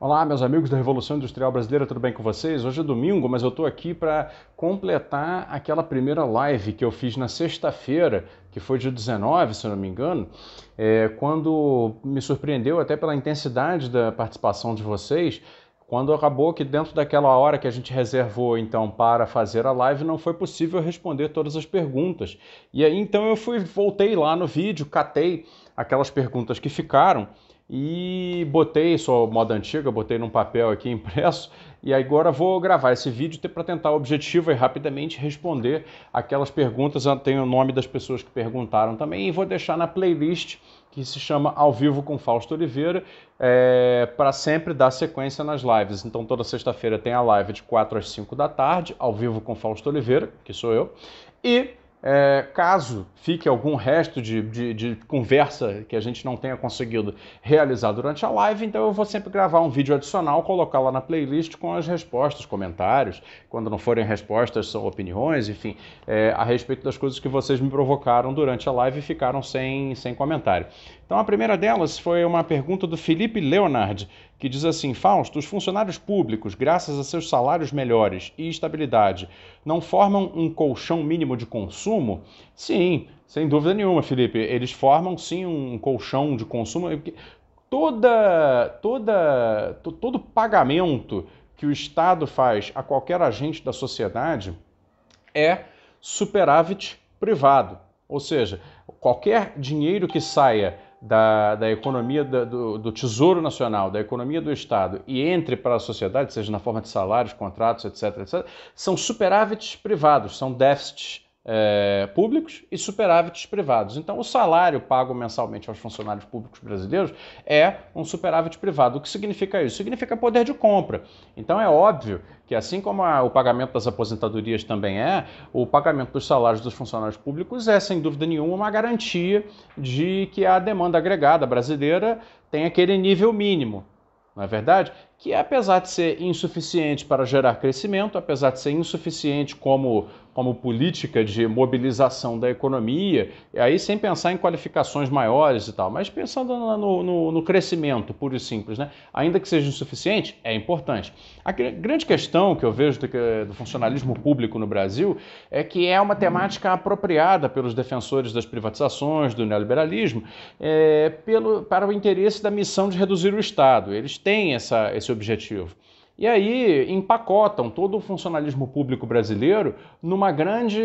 Olá, meus amigos da Revolução Industrial Brasileira, tudo bem com vocês? Hoje é domingo, mas eu estou aqui para completar aquela primeira live que eu fiz na sexta-feira, que foi de 19, se não me engano, é, quando me surpreendeu até pela intensidade da participação de vocês. Quando acabou que dentro daquela hora que a gente reservou então para fazer a live não foi possível responder todas as perguntas. E aí então eu fui voltei lá no vídeo, catei aquelas perguntas que ficaram e botei só moda antiga, botei num papel aqui impresso e agora vou gravar esse vídeo para tentar o objetivo e rapidamente responder aquelas perguntas. Tenho o nome das pessoas que perguntaram também e vou deixar na playlist que se chama Ao Vivo com Fausto Oliveira é, para sempre dar sequência nas lives. Então toda sexta-feira tem a live de 4 às 5 da tarde, Ao Vivo com Fausto Oliveira, que sou eu, e é, caso fique algum resto de, de, de, conversa que a gente não tenha conseguido realizar durante a live, então eu vou sempre gravar um vídeo adicional, colocar lá na playlist com as respostas, comentários. Quando não forem respostas, são opiniões, enfim, é, a respeito das coisas que vocês me provocaram durante a live e ficaram sem, sem comentário. Então, a primeira delas foi uma pergunta do Felipe Leonard, que diz assim: Fausto, os funcionários públicos, graças a seus salários melhores e estabilidade, não formam um colchão mínimo de consumo? Sim, sem dúvida nenhuma, Felipe. Eles formam sim um colchão de consumo. É toda, toda, todo pagamento que o Estado faz a qualquer agente da sociedade é superávit privado. Ou seja, qualquer dinheiro que saia da, da economia do, do, Tesouro Nacional, da economia do Estado e entre para a sociedade, seja na forma de salários, contratos, etc., etc., são superávites privados, são déficits é, públicos e superávites privados. Então, o salário pago mensalmente aos funcionários públicos brasileiros é um superávit privado. O que significa isso? Significa poder de compra. Então, é óbvio que, assim como a, o pagamento das aposentadorias também é, o pagamento dos salários dos funcionários públicos é, sem dúvida nenhuma, uma garantia de que a demanda agregada brasileira tem aquele nível mínimo. Não é verdade? que apesar de ser insuficiente para gerar crescimento, apesar de ser insuficiente como, como política de mobilização da economia, e aí sem pensar em qualificações maiores e tal, mas pensando no, no, no crescimento puro e simples, né? ainda que seja insuficiente, é importante. A grande questão que eu vejo do, do funcionalismo público no Brasil é que é uma temática apropriada pelos defensores das privatizações, do neoliberalismo, é, pelo, para o interesse da missão de reduzir o Estado. Eles têm essa, esse esse objetivo. E aí empacotam todo o funcionalismo público brasileiro numa grande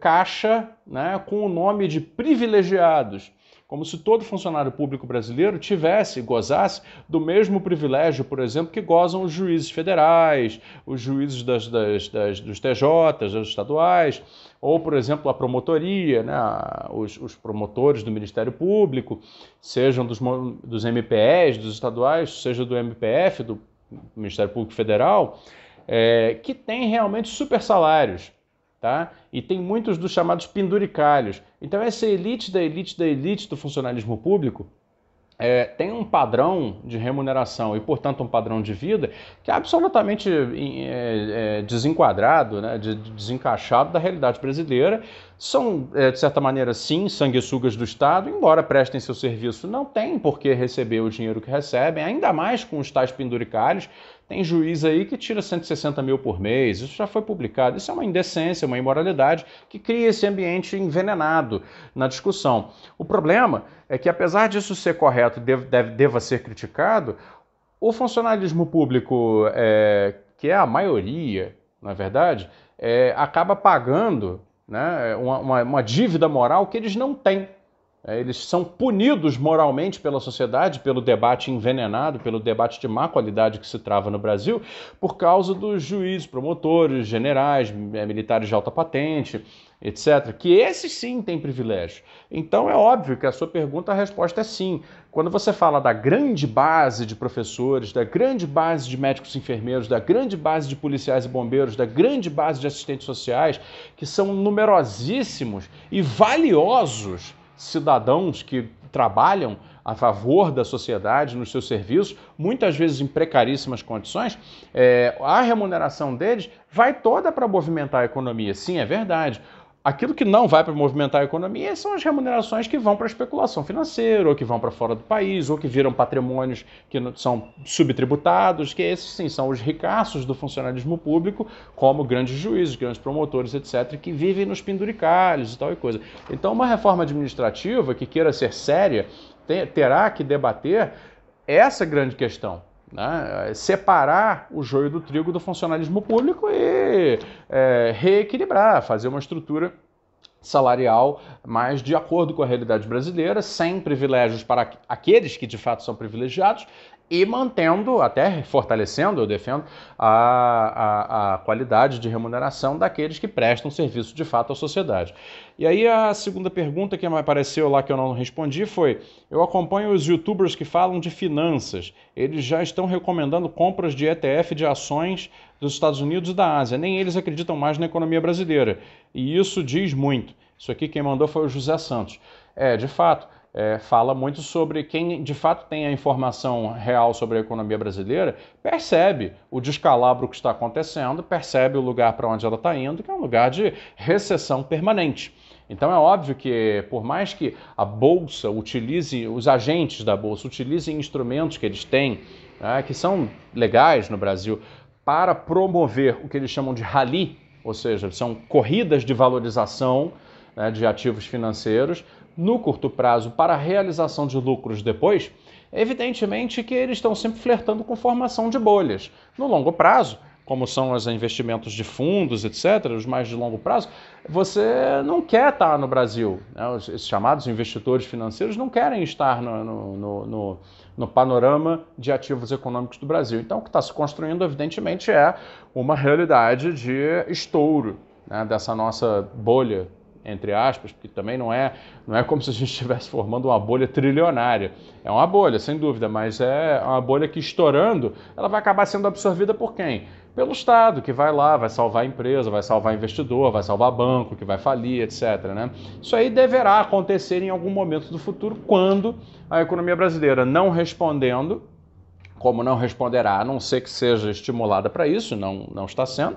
caixa né, com o nome de privilegiados como se todo funcionário público brasileiro tivesse, gozasse do mesmo privilégio, por exemplo, que gozam os juízes federais, os juízes das, das, das dos TJs, dos estaduais, ou, por exemplo, a promotoria, né, os, os promotores do Ministério Público, sejam dos, dos MPEs, dos estaduais, seja do MPF, do Ministério Público Federal, é, que tem realmente super salários Tá? E tem muitos dos chamados penduricalhos. Então, essa elite da elite da elite do funcionalismo público é, tem um padrão de remuneração e, portanto, um padrão de vida que é absolutamente é, é, desenquadrado, né, de, desencaixado da realidade brasileira. São, é, de certa maneira, sim, sanguessugas do Estado, embora prestem seu serviço, não tem por que receber o dinheiro que recebem, ainda mais com os tais penduricalhos, tem juiz aí que tira 160 mil por mês, isso já foi publicado. Isso é uma indecência, uma imoralidade que cria esse ambiente envenenado na discussão. O problema é que, apesar disso ser correto, deve, deve, deva ser criticado, o funcionalismo público, é, que é a maioria, na é verdade, é, acaba pagando né, uma, uma, uma dívida moral que eles não têm. É, eles são punidos moralmente pela sociedade, pelo debate envenenado, pelo debate de má qualidade que se trava no Brasil, por causa dos juízes, promotores, generais, é, militares de alta patente, etc., que esses sim têm privilégio. Então é óbvio que a sua pergunta, a resposta é sim. Quando você fala da grande base de professores, da grande base de médicos e enfermeiros, da grande base de policiais e bombeiros, da grande base de assistentes sociais, que são numerosíssimos e valiosos cidadãos que trabalham a favor da sociedade nos seus serviços, muitas vezes em precaríssimas condições, é, a remuneração deles vai toda para movimentar a economia. Sim, é verdade. Aquilo que não vai para movimentar a economia são as remunerações que vão para a especulação financeira, ou que vão para fora do país, ou que viram patrimônios que são subtributados, que esses sim são os ricaços do funcionalismo público, como grandes juízes, grandes promotores, etc., que vivem nos penduricalhos e tal e coisa. Então, uma reforma administrativa que queira ser séria terá que debater essa grande questão né? É, separar o joio do trigo do funcionalismo público e é, reequilibrar, fazer uma estrutura salarial, mais de acordo com a realidade brasileira, sem privilégios para aqueles que de fato são privilegiados e mantendo, até fortalecendo, eu defendo, a, a, a, qualidade de remuneração daqueles que prestam serviço de fato à sociedade. E aí a segunda pergunta que me apareceu lá que eu não respondi foi: eu acompanho os youtubers que falam de finanças. Eles já estão recomendando compras de ETF de ações dos Estados Unidos e da Ásia. Nem eles acreditam mais na economia brasileira. E isso diz muito. Isso aqui quem mandou foi o José Santos. É, de fato, é, fala muito sobre quem de fato tem a informação real sobre a economia brasileira, percebe o descalabro que está acontecendo, percebe o lugar para onde ela está indo, que é um lugar de recessão permanente. Então é óbvio que, por mais que a Bolsa utilize, os agentes da Bolsa utilizem instrumentos que eles têm, né, que são legais no Brasil, para promover o que eles chamam de rally, ou seja, são corridas de valorização né, de ativos financeiros no curto prazo para a realização de lucros depois, evidentemente que eles estão sempre flertando com formação de bolhas. No longo prazo, como são os investimentos de fundos, etc., os mais de longo prazo, você não quer estar no Brasil. Né? Os, esses chamados investidores financeiros não querem estar no, no, no, no, panorama de ativos econômicos do Brasil. Então, o que está se construindo, evidentemente, é uma realidade de estouro né? dessa nossa bolha entre aspas, porque também não é, não é como se a gente estivesse formando uma bolha trilionária. É uma bolha, sem dúvida, mas é uma bolha que estourando, ela vai acabar sendo absorvida por quem? Pelo Estado, que vai lá, vai salvar a empresa, vai salvar investidor, vai salvar banco, que vai falir, etc. Né? Isso aí deverá acontecer em algum momento do futuro, quando a economia brasileira não respondendo como não responderá, a não ser que seja estimulada para isso, não, não está sendo,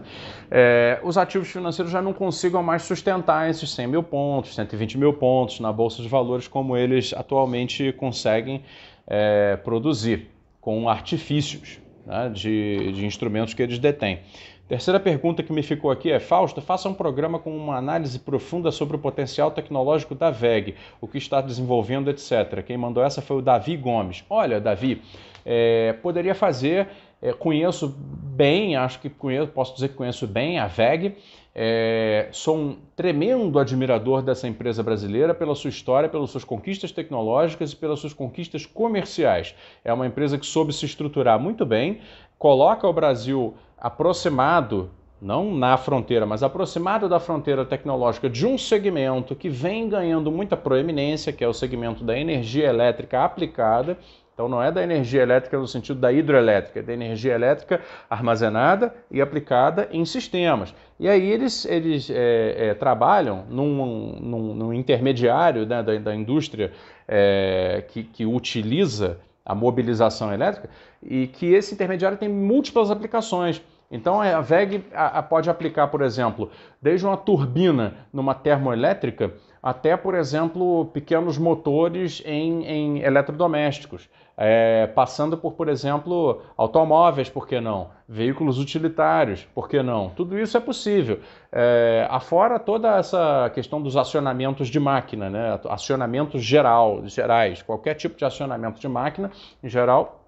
é, os ativos financeiros já não consigam mais sustentar esses 100 mil pontos, 120 mil pontos na Bolsa de Valores como eles atualmente conseguem é, produzir com artifícios né, de, de instrumentos que eles detêm. Terceira pergunta que me ficou aqui é: Fausto, faça um programa com uma análise profunda sobre o potencial tecnológico da VEG, o que está desenvolvendo, etc. Quem mandou essa foi o Davi Gomes. Olha, Davi, é, poderia fazer, é, conheço bem, acho que conheço, posso dizer que conheço bem a VEG. É, sou um tremendo admirador dessa empresa brasileira pela sua história, pelas suas conquistas tecnológicas e pelas suas conquistas comerciais. É uma empresa que soube se estruturar muito bem, coloca o Brasil aproximado não na fronteira, mas aproximado da fronteira tecnológica de um segmento que vem ganhando muita proeminência, que é o segmento da energia elétrica aplicada, então não é da energia elétrica no sentido da hidroelétrica, é da energia elétrica armazenada e aplicada em sistemas. E aí eles, eles é, é, trabalham num, num, num intermediário né, da, da, indústria é, que, que utiliza a mobilização elétrica e que esse intermediário tem múltiplas aplicações. Então é, a VEG a, a pode aplicar, por exemplo, desde uma turbina numa termoelétrica até, por exemplo, pequenos motores em, em eletrodomésticos, é, passando por, por exemplo, automóveis, por que não? Veículos utilitários, por que não? Tudo isso é possível. É, afora toda essa questão dos acionamentos de máquina, né? acionamentos geral, gerais, qualquer tipo de acionamento de máquina, em geral,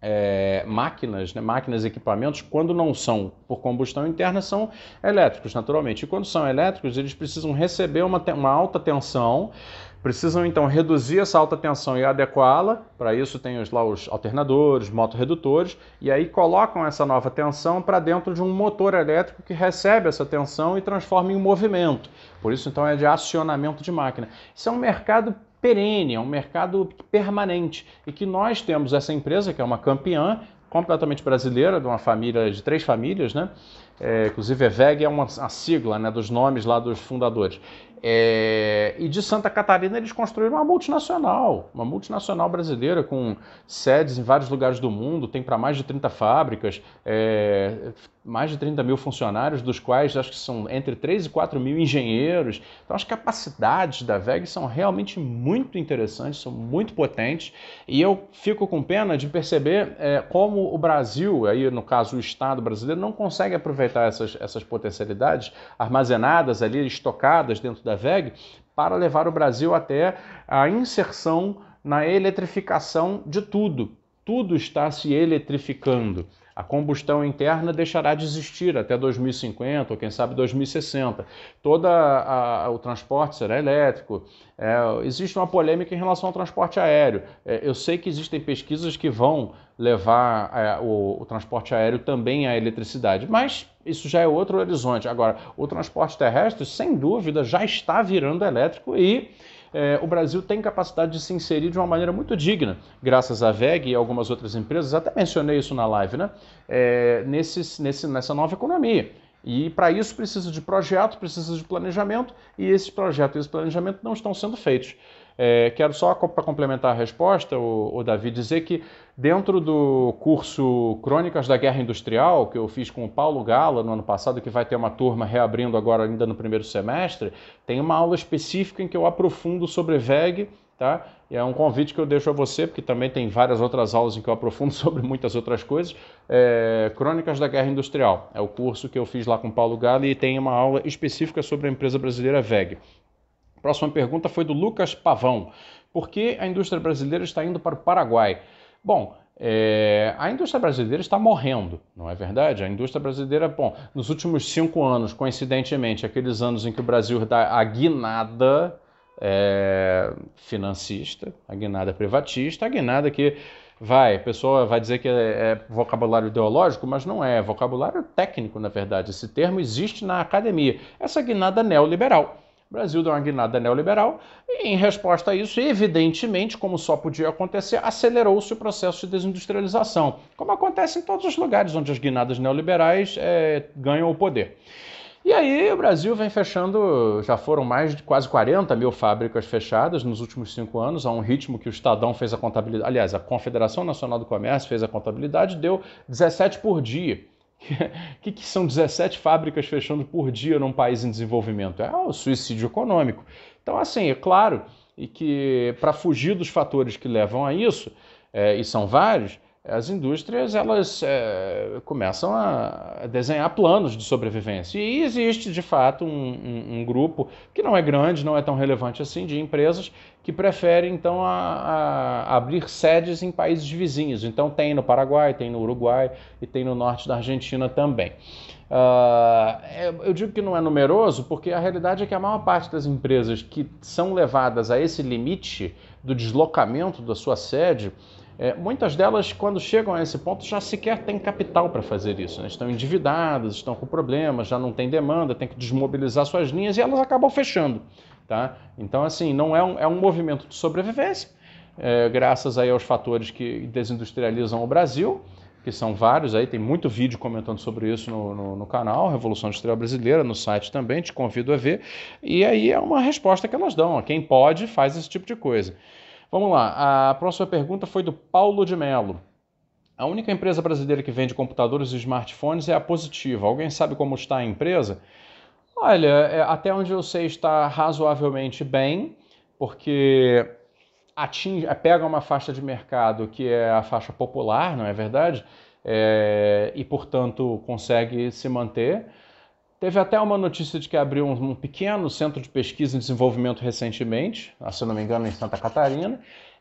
é, máquinas, né, máquinas e equipamentos, quando não são por combustão interna, são elétricos, naturalmente. E quando são elétricos, eles precisam receber uma, uma alta tensão, precisam então reduzir essa alta tensão e adequá-la. Para isso, tem os, lá os alternadores, motorredutores, e aí colocam essa nova tensão para dentro de um motor elétrico que recebe essa tensão e transforma em movimento. Por isso, então, é de acionamento de máquina. Isso é um mercado perene, é um mercado permanente e que nós temos essa empresa que é uma campeã completamente brasileira, de uma família de três famílias, né? É, inclusive, EVEG é uma a sigla né, dos nomes lá dos fundadores. É, e de Santa Catarina eles construíram uma multinacional, uma multinacional brasileira com sedes em vários lugares do mundo, tem para mais de 30 fábricas, é, mais de 30 mil funcionários, dos quais acho que são entre 3 e 4 mil engenheiros. Então as capacidades da VEG são realmente muito interessantes, são muito potentes, e eu fico com pena de perceber é, como o Brasil, aí no caso o Estado brasileiro, não consegue aproveitar essas, essas potencialidades armazenadas ali, estocadas dentro da para levar o Brasil até a inserção na eletrificação de tudo. Tudo está se eletrificando. A combustão interna deixará de existir até 2050 ou quem sabe 2060. Todo o transporte será elétrico. É, existe uma polêmica em relação ao transporte aéreo. É, eu sei que existem pesquisas que vão levar é, o, o transporte aéreo também à eletricidade, mas isso já é outro horizonte. Agora, o transporte terrestre, sem dúvida, já está virando elétrico e é, o Brasil tem capacidade de se inserir de uma maneira muito digna, graças à VEG e algumas outras empresas, até mencionei isso na live, né? É, nesse, nessa nova economia. E para isso precisa de projeto, precisa de planejamento, e esses projetos e esse planejamento não estão sendo feitos. É, quero só para complementar a resposta, o, o Davi, dizer que dentro do curso Crônicas da Guerra Industrial, que eu fiz com o Paulo Gala no ano passado, que vai ter uma turma reabrindo agora ainda no primeiro semestre, tem uma aula específica em que eu aprofundo sobre VEG, tá? E é um convite que eu deixo a você, porque também tem várias outras aulas em que eu aprofundo sobre muitas outras coisas. É, Crônicas da Guerra Industrial é o curso que eu fiz lá com o Paulo Gala e tem uma aula específica sobre a empresa brasileira VEG. Próxima pergunta foi do Lucas Pavão. Por que a indústria brasileira está indo para o Paraguai? Bom, é, a indústria brasileira está morrendo, não é verdade? A indústria brasileira, bom, nos últimos cinco anos, coincidentemente, aqueles anos em que o Brasil dá a guinada é, financista, a guinada privatista, a guinada que vai, a pessoa vai dizer que é, é vocabulário ideológico, mas não é, é vocabulário técnico, na verdade. Esse termo existe na academia. Essa guinada neoliberal o Brasil deu uma guinada neoliberal e, em resposta a isso, evidentemente, como só podia acontecer, acelerou-se o processo de desindustrialização, como acontece em todos os lugares onde as guinadas neoliberais é, ganham o poder. E aí o Brasil vem fechando, já foram mais de quase 40 mil fábricas fechadas nos últimos cinco anos, a um ritmo que o Estadão fez a contabilidade, aliás, a Confederação Nacional do Comércio fez a contabilidade, deu 17 por dia. O que, que, são 17 fábricas fechando por dia num país em desenvolvimento? É o suicídio econômico. Então, assim, é claro e que para fugir dos fatores que levam a isso, é, e são vários, as indústrias elas é, começam a desenhar planos de sobrevivência. E existe, de fato, um, um, um, grupo que não é grande, não é tão relevante assim, de empresas que preferem, então, a, a abrir sedes em países vizinhos. Então, tem no Paraguai, tem no Uruguai e tem no norte da Argentina também. Uh, eu digo que não é numeroso porque a realidade é que a maior parte das empresas que são levadas a esse limite do deslocamento da sua sede, é, muitas delas, quando chegam a esse ponto, já sequer têm capital para fazer isso. Né? Estão endividadas, estão com problemas, já não tem demanda, tem que desmobilizar suas linhas e elas acabam fechando. Tá? Então, assim, não é um, é um movimento de sobrevivência, é, graças aí aos fatores que desindustrializam o Brasil, que são vários aí, tem muito vídeo comentando sobre isso no, no, no canal, Revolução Industrial Brasileira, no site também, te convido a ver. E aí é uma resposta que elas dão, ó, quem pode faz esse tipo de coisa. Vamos lá, a próxima pergunta foi do Paulo de Mello. A única empresa brasileira que vende computadores e smartphones é a Positiva. Alguém sabe como está a empresa? Olha, é, até onde eu sei está razoavelmente bem, porque atinge, é, pega uma faixa de mercado que é a faixa popular, não é verdade? É, e portanto consegue se manter. Teve até uma notícia de que abriu um, pequeno centro de pesquisa e desenvolvimento recentemente, ah, se não me engano, em Santa Catarina.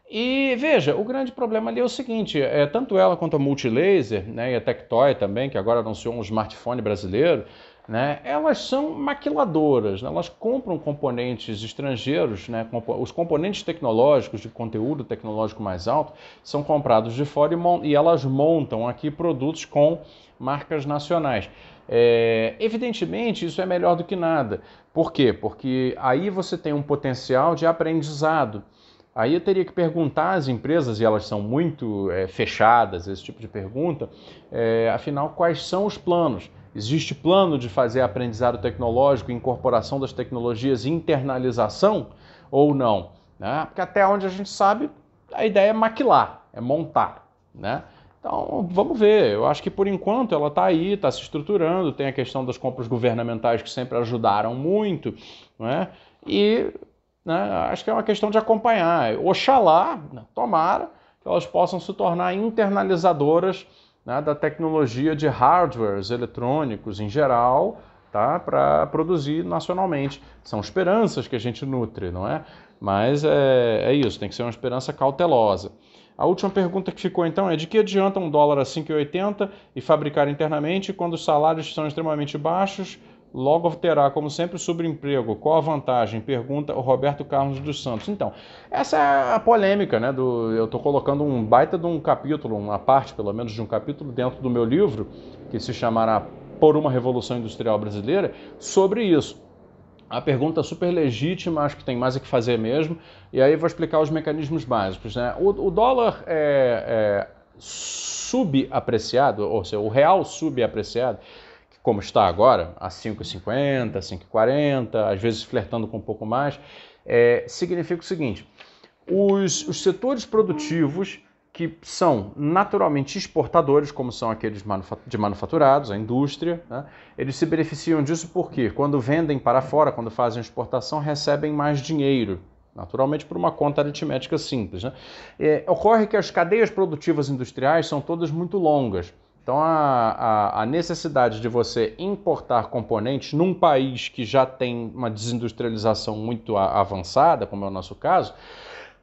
E veja, o grande problema ali é o seguinte: é, tanto ela quanto a Multilaser né, e a Tectoy também, que agora anunciou um smartphone brasileiro, né, elas são maquiladoras, né, elas compram componentes estrangeiros, né, os componentes tecnológicos, de conteúdo tecnológico mais alto, são comprados de fora e, e elas montam aqui produtos com marcas nacionais. É, evidentemente, isso é melhor do que nada. Por quê? Porque aí você tem um potencial de aprendizado. Aí eu teria que perguntar às empresas, e elas são muito é, fechadas, esse tipo de pergunta, é, afinal, quais são os planos? Existe plano de fazer aprendizado tecnológico, incorporação das tecnologias, internalização ou não? Né? Porque até onde a gente sabe, a ideia é maquilar, é montar. Né? Então, vamos ver. Eu acho que por enquanto ela está aí, está se estruturando, tem a questão das compras governamentais que sempre ajudaram muito, né? E né, acho que é uma questão de acompanhar. Oxalá, né, tomara, que elas possam se tornar internalizadoras né, da tecnologia de hardwares eletrônicos em geral, tá? Para produzir nacionalmente. São esperanças que a gente nutre, não é? Mas é, é isso, tem que ser uma esperança cautelosa. A última pergunta que ficou então é: de que adianta um dólar a 5,80 e fabricar internamente quando os salários são extremamente baixos? Logo terá, como sempre, sobreemprego? Qual a vantagem? Pergunta o Roberto Carlos dos Santos. Então, essa é a polêmica, né? Do, eu estou colocando um baita de um capítulo, uma parte pelo menos de um capítulo dentro do meu livro, que se chamará Por uma Revolução Industrial Brasileira, sobre isso a pergunta é super legítima, acho que tem mais a que fazer mesmo, e aí vou explicar os mecanismos básicos. Né? O, o dólar é, é subapreciado, ou seja, o real subapreciado, como está agora, a 5,50, 5,40, às vezes flertando com um pouco mais, é, significa o seguinte: os, os setores produtivos que são naturalmente exportadores, como são aqueles de manufaturados, a indústria, né? eles se beneficiam disso porque, quando vendem para fora, quando fazem exportação, recebem mais dinheiro, naturalmente por uma conta aritmética simples. Né? É, ocorre que as cadeias produtivas industriais são todas muito longas. Então, a, a, a, necessidade de você importar componentes num país que já tem uma desindustrialização muito avançada, como é o nosso caso,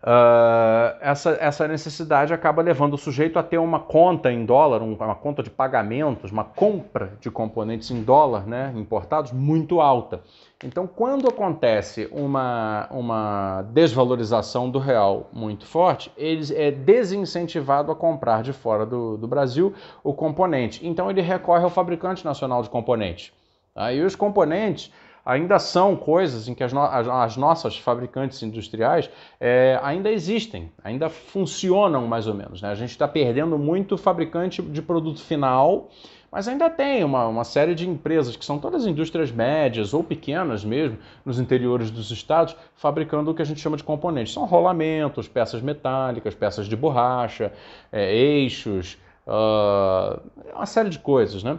Uh, essa, essa necessidade acaba levando o sujeito a ter uma conta em dólar, uma conta de pagamentos, uma compra de componentes em dólar né, importados muito alta. Então, quando acontece uma, uma desvalorização do real muito forte, ele é desincentivado a comprar de fora do, do Brasil o componente. Então, ele recorre ao fabricante nacional de componentes. Aí, os componentes ainda são coisas em que as, no as nossas fabricantes industriais é, ainda existem, ainda funcionam mais ou menos. Né? A gente está perdendo muito fabricante de produto final, mas ainda tem uma, uma série de empresas que são todas indústrias médias ou pequenas mesmo, nos interiores dos estados, fabricando o que a gente chama de componentes. São rolamentos, peças metálicas, peças de borracha, é, eixos uh, uma série de coisas, né?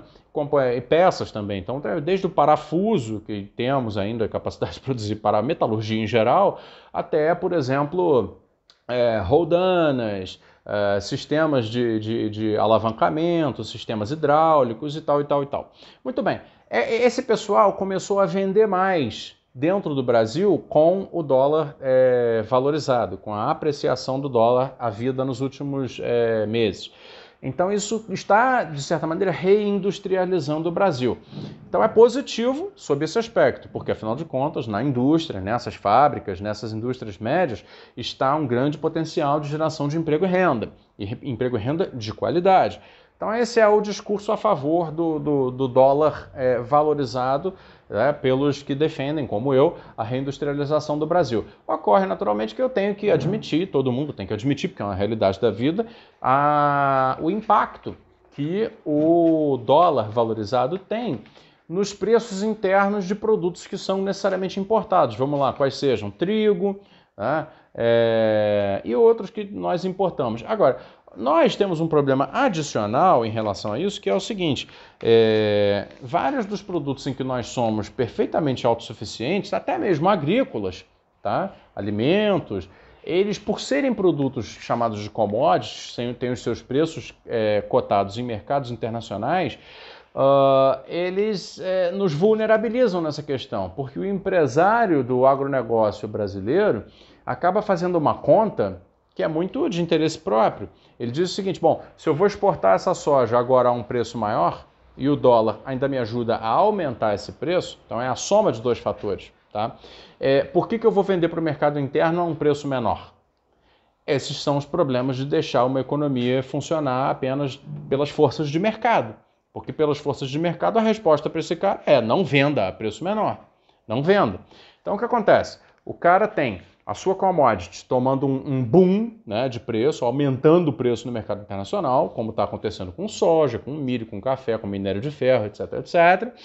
É, e peças também. Então, desde o parafuso, que temos ainda a capacidade de produzir para a metalurgia em geral, até, por exemplo, é, roldanas, é, sistemas de, de, de alavancamento, sistemas hidráulicos e tal e tal e tal. Muito bem, é, esse pessoal começou a vender mais dentro do Brasil com o dólar é, valorizado, com a apreciação do dólar à vida nos últimos é, meses. Então isso está, de certa maneira, reindustrializando o Brasil. Então é positivo sob esse aspecto, porque afinal de contas, na indústria, nessas fábricas, nessas indústrias médias, está um grande potencial de geração de emprego e renda, e emprego e renda de qualidade. Então esse é o discurso a favor do, do, do dólar é, valorizado né, pelos que defendem, como eu, a reindustrialização do Brasil. Ocorre naturalmente que eu tenho que admitir, todo mundo tem que admitir, porque é uma realidade da vida, a, o impacto que o dólar valorizado tem nos preços internos de produtos que são necessariamente importados. Vamos lá, quais sejam? Trigo né, é, e outros que nós importamos. Agora, nós temos um problema adicional em relação a isso, que é o seguinte: é, vários dos produtos em que nós somos perfeitamente autossuficientes, até mesmo agrícolas, tá? alimentos, eles, por serem produtos chamados de commodities, têm os seus preços é, cotados em mercados internacionais, uh, eles é, nos vulnerabilizam nessa questão, porque o empresário do agronegócio brasileiro acaba fazendo uma conta que é muito de interesse próprio. Ele diz o seguinte: bom, se eu vou exportar essa soja agora a um preço maior e o dólar ainda me ajuda a aumentar esse preço, então é a soma de dois fatores. Tá? É, por que, que eu vou vender para o mercado interno a um preço menor? Esses são os problemas de deixar uma economia funcionar apenas pelas forças de mercado. Porque pelas forças de mercado a resposta para esse cara é não venda a preço menor. Não venda. Então o que acontece? O cara tem a sua commodity tomando um, um boom né, de preço, aumentando o preço no mercado internacional, como está acontecendo com soja, com milho, com café, com minério de ferro, etc, etc.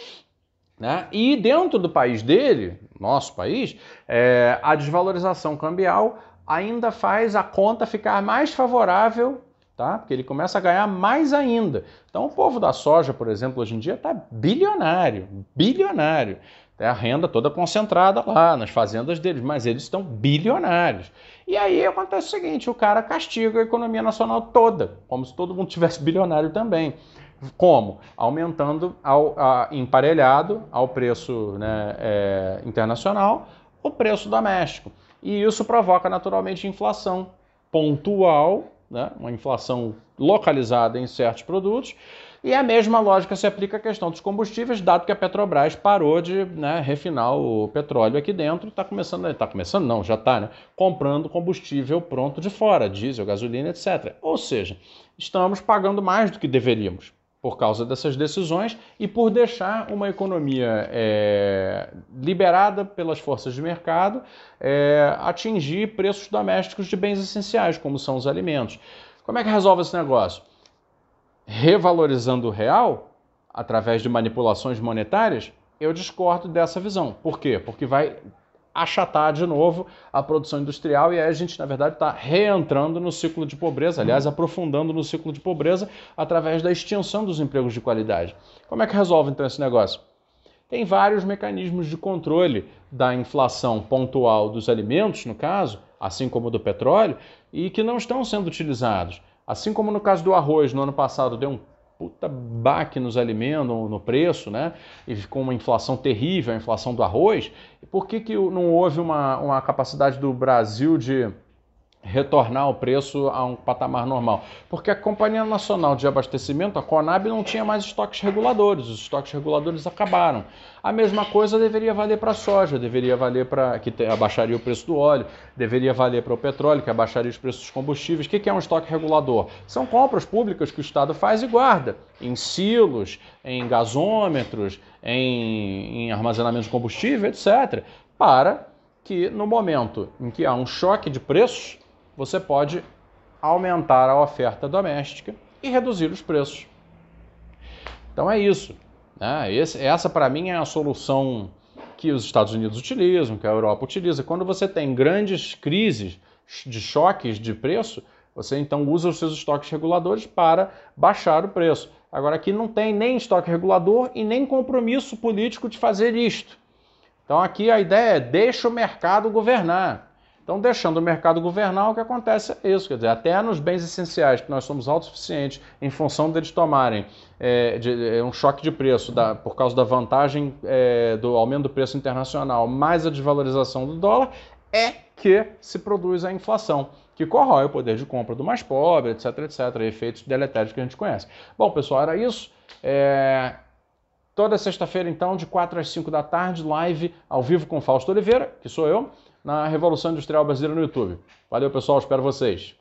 Né? E dentro do país dele, nosso país, é, a desvalorização cambial ainda faz a conta ficar mais favorável, tá? porque ele começa a ganhar mais ainda. Então o povo da soja, por exemplo, hoje em dia está bilionário, bilionário. É a renda toda concentrada lá nas fazendas deles, mas eles estão bilionários. E aí acontece o seguinte: o cara castiga a economia nacional toda, como se todo mundo tivesse bilionário também. Como? Aumentando ao, a, emparelhado ao preço né, é, internacional o preço doméstico. E isso provoca naturalmente inflação pontual, né, uma inflação localizada em certos produtos, e a mesma lógica se aplica à questão dos combustíveis, dado que a Petrobras parou de né, refinar o petróleo aqui dentro, está começando, está começando não, já está, né, comprando combustível pronto de fora, diesel, gasolina, etc. Ou seja, estamos pagando mais do que deveríamos por causa dessas decisões e por deixar uma economia é, liberada pelas forças de mercado é, atingir preços domésticos de bens essenciais, como são os alimentos. Como é que resolve esse negócio? revalorizando o real através de manipulações monetárias, eu discordo dessa visão. Por quê? Porque vai achatar de novo a produção industrial e aí a gente, na verdade, está reentrando no ciclo de pobreza, aliás, uhum. aprofundando no ciclo de pobreza através da extinção dos empregos de qualidade. Como é que resolve então esse negócio? Tem vários mecanismos de controle da inflação pontual dos alimentos, no caso, assim como do petróleo, e que não estão sendo utilizados. Assim como no caso do arroz, no ano passado deu um puta baque nos alimentos, no preço, né? E ficou uma inflação terrível, a inflação do arroz. Por que, que não houve uma, uma capacidade do Brasil de retornar o preço a um patamar normal. Porque a Companhia Nacional de Abastecimento, a Conab, não tinha mais estoques reguladores, os estoques reguladores acabaram. A mesma coisa deveria valer para a soja, deveria valer para que te, abaixaria o preço do óleo, deveria valer para o petróleo, que abaixaria os preços dos combustíveis. O que, que é um estoque regulador? São compras públicas que o Estado faz e guarda em silos, em gasômetros, em, em armazenamento de combustível, etc., para que no momento em que há um choque de preços, você pode aumentar a oferta doméstica e reduzir os preços. Então é isso. Né? Esse, essa, para mim, é a solução que os Estados Unidos utilizam, que a Europa utiliza. Quando você tem grandes crises de choques de preço, você então usa os seus estoques reguladores para baixar o preço. Agora, aqui não tem nem estoque regulador e nem compromisso político de fazer isto. Então, aqui a ideia é deixa o mercado governar. Então, deixando o mercado governar, o que acontece é isso, quer dizer, até nos bens essenciais, que nós somos autossuficientes em função deles tomarem é, de, é, um choque de preço da, por causa da vantagem é, do aumento do preço internacional mais a desvalorização do dólar, é que se produz a inflação, que corrói o poder de compra do mais pobre, etc, etc, efeitos deletérios que a gente conhece. Bom, pessoal, era isso. É... Toda sexta-feira, então, de 4 às 5 da tarde, live ao vivo com Fausto Oliveira, que sou eu na Revolução Industrial Brasileira no YouTube. Valeu, pessoal, espero vocês.